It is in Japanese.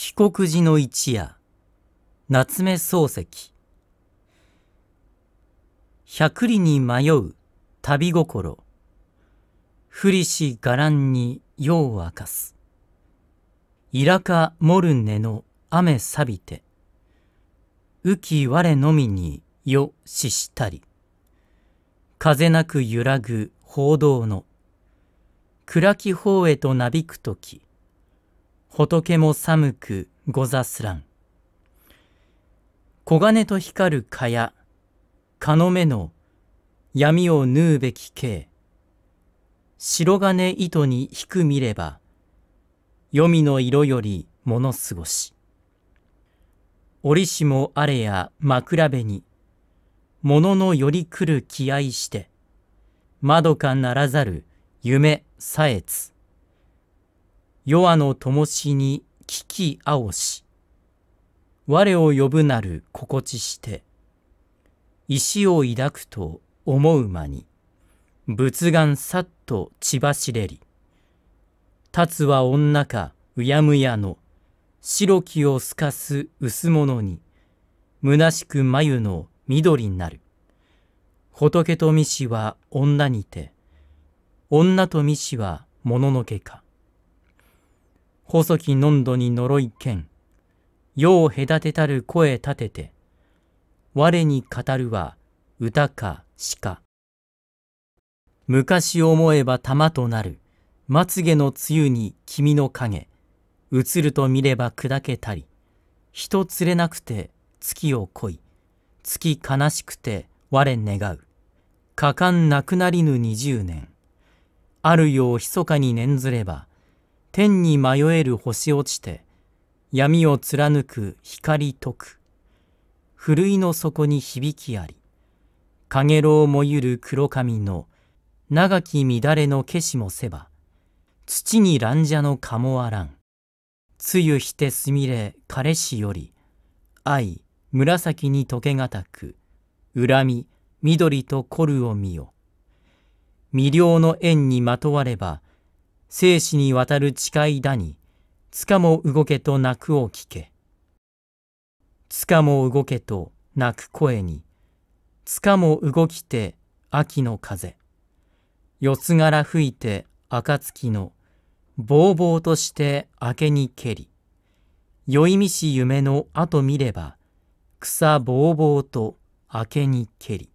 帰国時の一夜夏目漱石百里に迷う旅心不利し伽藍に夜を明かすイラカモルネの雨錆びて雨季我のみに夜ししたり風なく揺らぐ報道の暗き方へとなびく時仏も寒くござすらん。黄金と光る蚊や、蚊の目の闇を縫うべき刑。白金糸に引く見れば、黄泉の色より物過ごし。折しもあれや枕辺に、物のより来る気合して、窓かならざる夢さえつ。弱の灯しに危機青し。我を呼ぶなる心地して。石を抱くと思う間に。仏眼さっと血走れり。立つは女かうやむやの。白きを透かす薄物に。虚しく眉の緑になる。仏と御師は女にて。女と御師はもののけか。細きのんどに呪い剣、世を隔てたる声立てて、我に語るは歌か詩か。昔思えば玉となる、まつげのゆに君の影、映ると見れば砕けたり、人連れなくて月を恋月悲しくて我願う。果敢なくなりぬ二十年。あるよう密かに念ずれば、天に迷える星落ちて、闇を貫く光解く。ふるいの底に響きあり、陽炎もゆる黒髪の、長き乱れのけしもせば、土に乱者のかもあらん。露しひてすみれ彼氏より、愛、紫に溶けがたく、恨み、緑と凝るを見よ。未了の縁にまとわれば、生死にわたる誓いだに、つかも動けと泣くを聞け。つかも動けと泣く声に、つかも動きて秋の風。四つ柄吹いて暁の、ぼうぼうとして明けに蹴り。酔い見し夢の後見れば、草ぼうぼうと明けに蹴り。